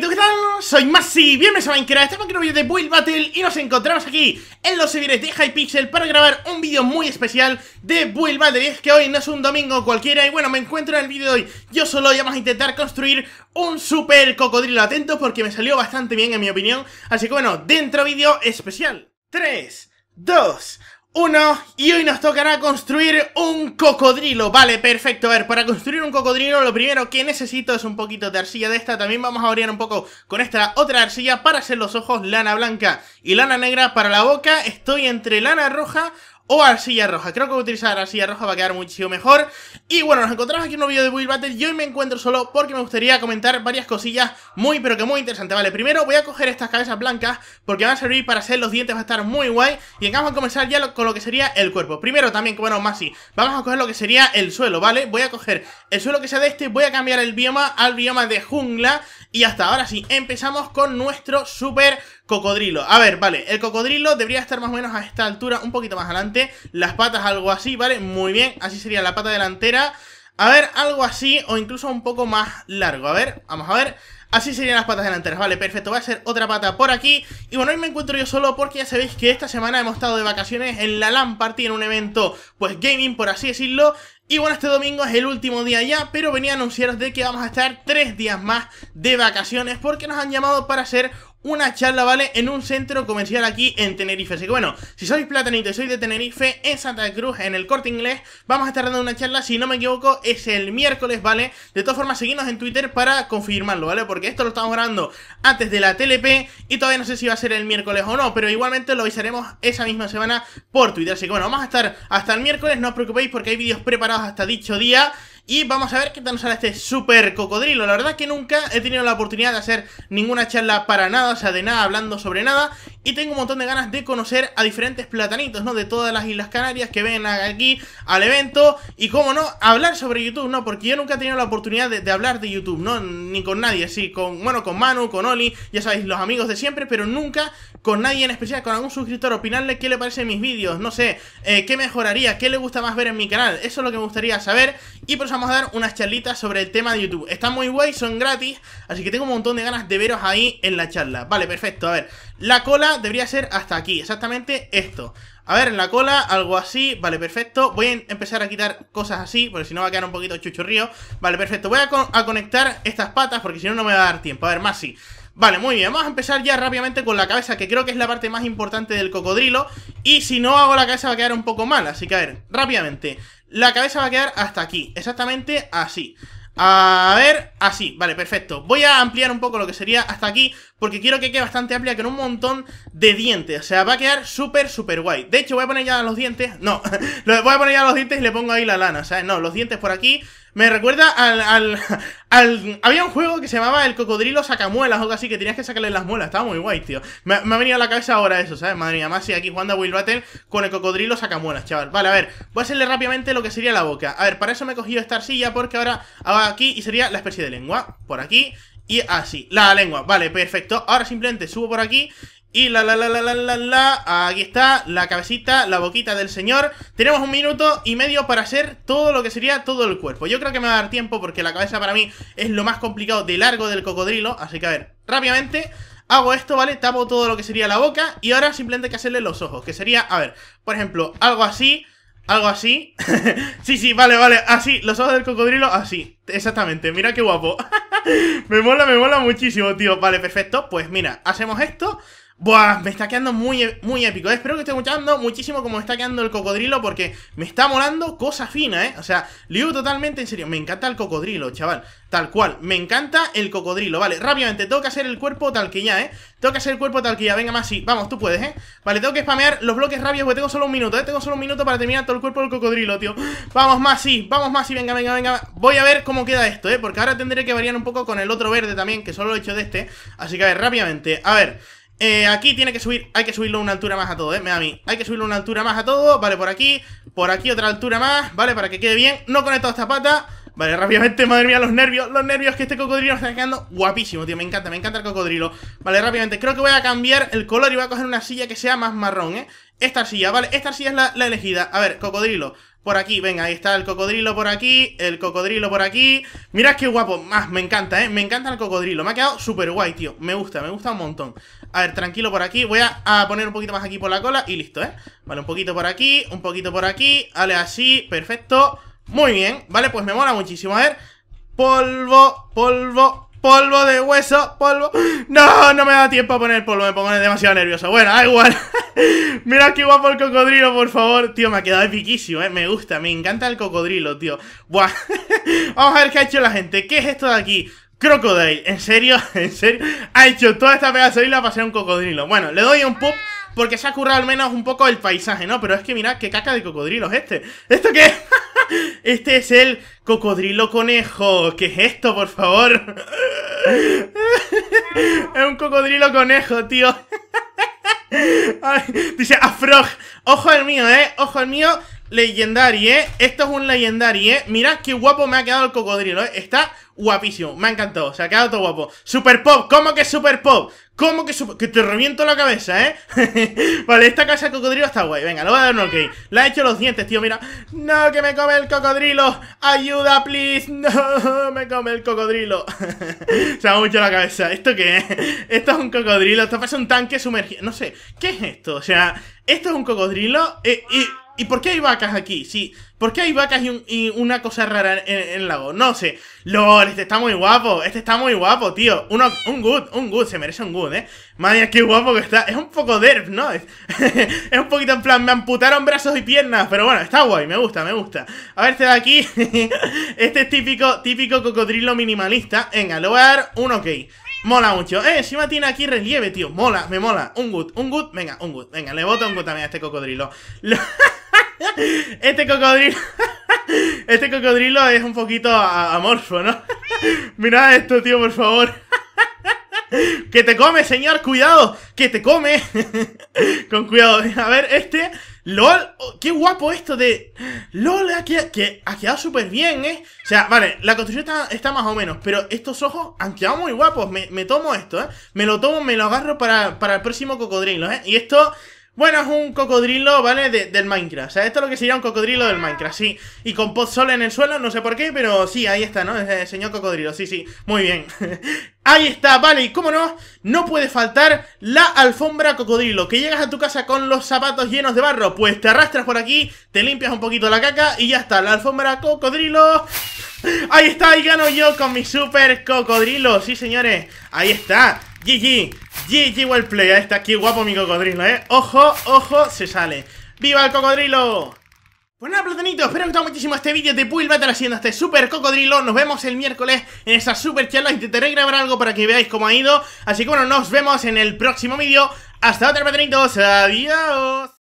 ¿qué tal? Soy Masi, bienvenidos a Minecraft, estamos en un vídeo de Build Battle y nos encontramos aquí en los servidores de Hypixel para grabar un vídeo muy especial de Build Battle y es que hoy no es un domingo cualquiera y bueno, me encuentro en el vídeo de hoy yo solo y vamos a intentar construir un super cocodrilo atento porque me salió bastante bien en mi opinión así que bueno, dentro vídeo especial 3, 2, uno, y hoy nos tocará construir un cocodrilo Vale, perfecto, a ver, para construir un cocodrilo lo primero que necesito es un poquito de arcilla de esta También vamos a orear un poco con esta otra arcilla para hacer los ojos lana blanca y lana negra para la boca Estoy entre lana roja, o arcilla roja. Creo que utilizar arcilla roja va a quedar muchísimo mejor. Y bueno, nos encontramos aquí en un nuevo vídeo de Build Battle y hoy me encuentro solo porque me gustaría comentar varias cosillas muy pero que muy interesantes. Vale, primero voy a coger estas cabezas blancas porque van a servir para hacer los dientes, va a estar muy guay. Y vamos a comenzar ya con lo que sería el cuerpo. Primero también, bueno, más sí, vamos a coger lo que sería el suelo, ¿vale? Voy a coger el suelo que sea de este, voy a cambiar el bioma al bioma de jungla. Y hasta ahora sí, empezamos con nuestro super Cocodrilo, a ver, vale, el cocodrilo debería estar más o menos a esta altura, un poquito más adelante Las patas algo así, vale, muy bien, así sería la pata delantera A ver, algo así o incluso un poco más largo, a ver, vamos a ver Así serían las patas delanteras, vale, perfecto, va a ser otra pata por aquí Y bueno, hoy me encuentro yo solo porque ya sabéis que esta semana hemos estado de vacaciones en la LAN Party En un evento, pues gaming por así decirlo y bueno, este domingo es el último día ya, pero venía a anunciaros de que vamos a estar tres días más de vacaciones porque nos han llamado para hacer una charla, ¿vale? En un centro comercial aquí en Tenerife. Así que bueno, si sois platanito y sois de Tenerife, en Santa Cruz, en el corte inglés, vamos a estar dando una charla, si no me equivoco, es el miércoles, ¿vale? De todas formas, seguidnos en Twitter para confirmarlo, ¿vale? Porque esto lo estamos grabando antes de la TLP y todavía no sé si va a ser el miércoles o no, pero igualmente lo avisaremos esa misma semana por Twitter. Así que bueno, vamos a estar hasta el miércoles, no os preocupéis porque hay vídeos preparados hasta dicho día. Y vamos a ver qué tal nos sale este super cocodrilo. La verdad es que nunca he tenido la oportunidad de hacer ninguna charla para nada, o sea, de nada hablando sobre nada. Y tengo un montón de ganas de conocer a diferentes platanitos, ¿no? De todas las Islas Canarias que ven aquí al evento. Y cómo no, hablar sobre YouTube, ¿no? Porque yo nunca he tenido la oportunidad de, hablar de YouTube, ¿no? Ni con nadie, sí. Con, bueno, con Manu, con Oli, ya sabéis, los amigos de siempre, pero nunca con nadie en especial, con algún suscriptor, opinarle qué le parecen mis vídeos, no sé, eh, qué mejoraría, qué le gusta más ver en mi canal. Eso es lo que me gustaría saber. Y por eso vamos a dar unas charlitas sobre el tema de YouTube. Están muy guay, son gratis, así que tengo un montón de ganas de veros ahí en la charla. Vale, perfecto, a ver. La cola debería ser hasta aquí, exactamente esto. A ver, en la cola, algo así, vale, perfecto Voy a empezar a quitar cosas así, porque si no va a quedar un poquito chuchurrío Vale, perfecto, voy a, conectar estas patas, porque si no, no me va a dar tiempo A ver, más sí Vale, muy bien, vamos a empezar ya rápidamente con la cabeza Que creo que es la parte más importante del cocodrilo Y si no hago la cabeza va a quedar un poco mal Así que a ver, rápidamente la cabeza va a quedar hasta aquí, exactamente así. A ver, así, vale, perfecto Voy a ampliar un poco lo que sería hasta aquí Porque quiero que quede bastante amplia con un montón de dientes O sea, va a quedar súper, súper guay De hecho, voy a poner ya los dientes No, voy a poner ya los dientes y le pongo ahí la lana O sea, No, los dientes por aquí me recuerda al, al, Había un juego que se llamaba El Cocodrilo Sacamuelas o algo así, que tenías que sacarle las muelas. Estaba muy guay, tío. Me, ha venido a la cabeza ahora eso, ¿sabes? Madre mía, más si aquí jugando a Will Battle con el Cocodrilo Sacamuelas, chaval. Vale, a ver, voy a hacerle rápidamente lo que sería la boca. A ver, para eso me he cogido esta arcilla porque ahora hago aquí y sería la especie de lengua. Por aquí y así, la lengua, vale, perfecto Ahora simplemente subo por aquí y la la la la la la la, aquí está la cabecita, la boquita del señor. Tenemos un minuto y medio para hacer todo lo que sería todo el cuerpo. Yo creo que me va a dar tiempo porque la cabeza para mí es lo más complicado de largo del cocodrilo. Así que a ver, rápidamente hago esto, ¿vale? Tapo todo lo que sería la boca y ahora simplemente hay que hacerle los ojos. Que sería, a ver, por ejemplo, algo así, algo así. sí, sí, vale, vale, así, los ojos del cocodrilo, así. Exactamente, mira qué guapo. me mola, me mola muchísimo, tío. Vale, perfecto. Pues mira, hacemos esto... Buah, me está quedando muy, muy épico. Eh, espero que esté escuchando muchísimo como está quedando el cocodrilo porque me está molando cosa fina, ¿eh? O sea, lo totalmente en serio. Me encanta el cocodrilo, chaval. Tal cual. Me encanta el cocodrilo. Vale, rápidamente. Tengo que hacer el cuerpo tal que ya, ¿eh? Tengo que hacer el cuerpo tal que ya. Venga, más sí. Vamos, tú puedes, ¿eh? Vale, tengo que spamear los bloques rápidos porque tengo solo un minuto, ¿eh? Tengo solo un minuto para terminar todo el cuerpo del cocodrilo, tío. Vamos, más sí. Vamos, más sí. Venga, venga, venga. Voy a ver cómo queda esto, ¿eh? Porque ahora tendré que variar un poco con el otro verde también, que solo lo he hecho de este. Así que, a ver, rápidamente. A ver... Eh, aquí tiene que subir, hay que subirlo una altura más a todo, eh, me da a mí Hay que subirlo una altura más a todo, vale, por aquí Por aquí otra altura más, vale, para que quede bien No conecto esta pata Vale, rápidamente, madre mía, los nervios Los nervios que este cocodrilo está quedando guapísimo, tío Me encanta, me encanta el cocodrilo Vale, rápidamente, creo que voy a cambiar el color Y voy a coger una silla que sea más marrón, ¿eh? Esta silla vale, esta silla es la, elegida A ver, cocodrilo, por aquí, venga, ahí está el cocodrilo por aquí El cocodrilo por aquí Mirad qué guapo, más, me encanta, eh Me encanta el cocodrilo, me ha quedado súper guay, tío Me gusta, me gusta un montón A ver, tranquilo por aquí, voy a, a, poner un poquito más aquí por la cola Y listo, eh Vale, un poquito por aquí, un poquito por aquí Vale, así, perfecto muy bien, vale, pues me mola muchísimo. A ver, polvo, polvo, polvo de hueso, polvo. No, no me da tiempo a poner polvo, me pongo demasiado nervioso. Bueno, da igual. Mira qué guapo el cocodrilo, por favor. Tío, me ha quedado epiquísimo, eh. Me gusta, me encanta el cocodrilo, tío. Buah. Vamos a ver qué ha hecho la gente. ¿Qué es esto de aquí? Crocodile, ¿en serio? ¿En serio? Ha hecho toda esta pedazo de isla para ser un cocodrilo. Bueno, le doy un pop porque se ha currado al menos un poco el paisaje, ¿no? Pero es que mirad qué caca de cocodrilo es este. ¿Esto qué este es el cocodrilo conejo. ¿Qué es esto, por favor? Es un cocodrilo conejo, tío. dice Afrog. Ojo al mío, eh. Ojo al mío. Legendary, ¿eh? Esto es un Legendary, ¿eh? Mirad qué guapo me ha quedado el cocodrilo, ¿eh? Está guapísimo, me ha encantado, se ha quedado todo guapo Super Pop, ¿cómo que Super Pop? ¿Cómo que super... Que te reviento la cabeza, ¿eh? vale, esta casa de cocodrilo está guay Venga, le voy a dar un ok Le ha hecho los dientes, tío, mira No, que me come el cocodrilo Ayuda, please No, me come el cocodrilo Se ha mucho la cabeza ¿Esto qué Esto es un cocodrilo Esto parece un tanque sumergido No sé, ¿qué es esto? O sea, esto es un cocodrilo eh, y... ¿Y por qué hay vacas aquí? Sí, ¿por qué hay vacas y, una cosa rara en, el lago? No sé. LOL, este está muy guapo, este está muy guapo, tío. Uno, un good, un good, se merece un good, ¿eh? Madre, qué guapo que está. Es un poco derp, ¿no? Es, es, un poquito en plan, me amputaron brazos y piernas, pero bueno, está guay, me gusta, me gusta. A ver, este de aquí, este es típico, típico cocodrilo minimalista. Venga, le voy a un ok. Mola mucho. Eh, encima tiene aquí relieve, tío. Mola, me mola. Un good, un good. Venga, un good. Venga, le boto un good también a este cocodrilo. Este cocodrilo. Este cocodrilo es un poquito amorfo, ¿no? Mira esto, tío, por favor. Que te come, señor, cuidado, que te come. Con cuidado. A ver, este. LOL, oh, qué guapo esto de. LOL, que ha quedado súper bien, ¿eh? O sea, vale, la construcción está, más o menos, pero estos ojos han quedado muy guapos. Me, tomo esto, ¿eh? Me lo tomo, me lo agarro para, para el próximo cocodrilo, ¿eh? Y esto bueno, es un cocodrilo, ¿vale? De, del Minecraft. O sea, esto es lo que sería un cocodrilo del Minecraft, sí. Y con Sol en el suelo, no sé por qué, pero sí, ahí está, ¿no? el señor cocodrilo, sí, sí. Muy bien. ahí está, vale. Y cómo no, no puede faltar la alfombra cocodrilo. Que llegas a tu casa con los zapatos llenos de barro. Pues te arrastras por aquí, te limpias un poquito la caca y ya está. La alfombra cocodrilo... Ahí está, ahí gano yo con mi super cocodrilo. Sí, señores. Ahí está. GG, GG Wellplay, Ahí está aquí guapo mi cocodrilo, eh Ojo, ojo, se sale ¡Viva el cocodrilo! Pues nada, espero que os haya muchísimo este vídeo de Pool Battle haciendo este super cocodrilo. Nos vemos el miércoles en esta super charla. Intentaré grabar algo para que veáis cómo ha ido. Así que bueno, nos vemos en el próximo vídeo. Hasta otra, platanitos, Adiós.